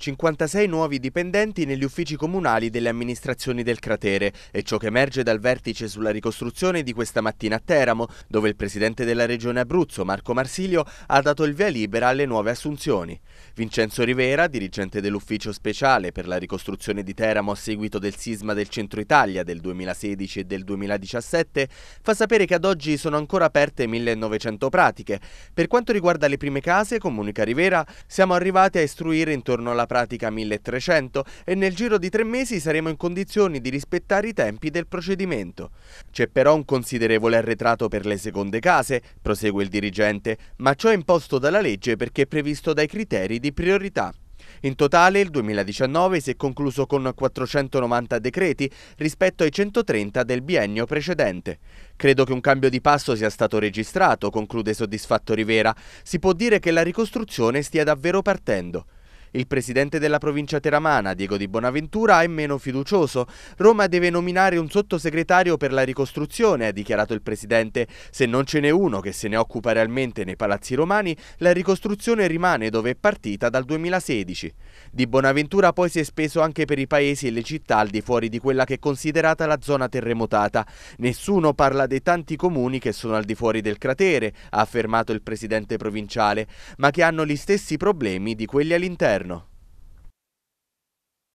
56 nuovi dipendenti negli uffici comunali delle amministrazioni del cratere è ciò che emerge dal vertice sulla ricostruzione di questa mattina a Teramo, dove il presidente della regione Abruzzo, Marco Marsilio, ha dato il via libera alle nuove assunzioni. Vincenzo Rivera, dirigente dell'ufficio speciale per la ricostruzione di Teramo a seguito del sisma del centro Italia del 2016 e del 2017, fa sapere che ad oggi sono ancora aperte 1900 pratiche. Per quanto riguarda le prime case, comunica Rivera, siamo arrivati a istruire intorno alla pratica 1300 e nel giro di tre mesi saremo in condizioni di rispettare i tempi del procedimento. C'è però un considerevole arretrato per le seconde case, prosegue il dirigente, ma ciò è imposto dalla legge perché è previsto dai criteri di priorità. In totale il 2019 si è concluso con 490 decreti rispetto ai 130 del biennio precedente. Credo che un cambio di passo sia stato registrato, conclude soddisfatto Rivera. Si può dire che la ricostruzione stia davvero partendo. Il presidente della provincia teramana, Diego Di Bonaventura, è meno fiducioso. Roma deve nominare un sottosegretario per la ricostruzione, ha dichiarato il presidente. Se non ce n'è uno che se ne occupa realmente nei palazzi romani, la ricostruzione rimane dove è partita dal 2016. Di Bonaventura poi si è speso anche per i paesi e le città al di fuori di quella che è considerata la zona terremotata. Nessuno parla dei tanti comuni che sono al di fuori del cratere, ha affermato il presidente provinciale, ma che hanno gli stessi problemi di quelli all'interno. moderno.